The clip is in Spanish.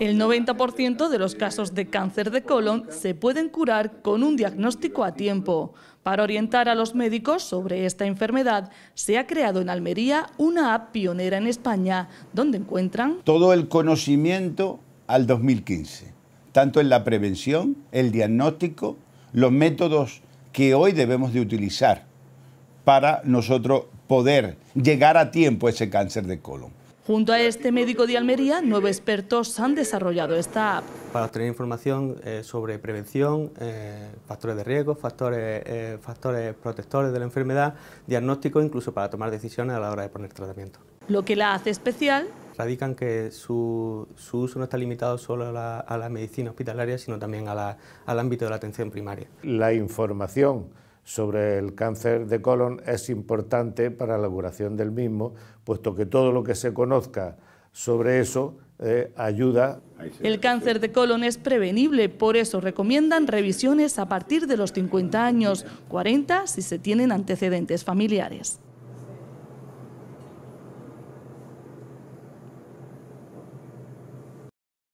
El 90% de los casos de cáncer de colon se pueden curar con un diagnóstico a tiempo. Para orientar a los médicos sobre esta enfermedad, se ha creado en Almería una app pionera en España, donde encuentran... Todo el conocimiento al 2015, tanto en la prevención, el diagnóstico, los métodos que hoy debemos de utilizar para nosotros poder llegar a tiempo a ese cáncer de colon. Junto a este médico de Almería, nueve expertos han desarrollado esta app. Para obtener información eh, sobre prevención, eh, factores de riesgo, factores, eh, factores protectores de la enfermedad, diagnóstico, incluso para tomar decisiones a la hora de poner tratamiento. Lo que la hace especial radican que su, su, uso no está limitado solo a la, medicina hospitalaria, sino también al ámbito de la atención primaria. La información sobre el cáncer de colon es importante para la curación del mismo, puesto que todo lo que se conozca sobre eso eh, ayuda. El cáncer de colon es prevenible, por eso recomiendan revisiones a partir de los 50 años, 40 si se tienen antecedentes familiares.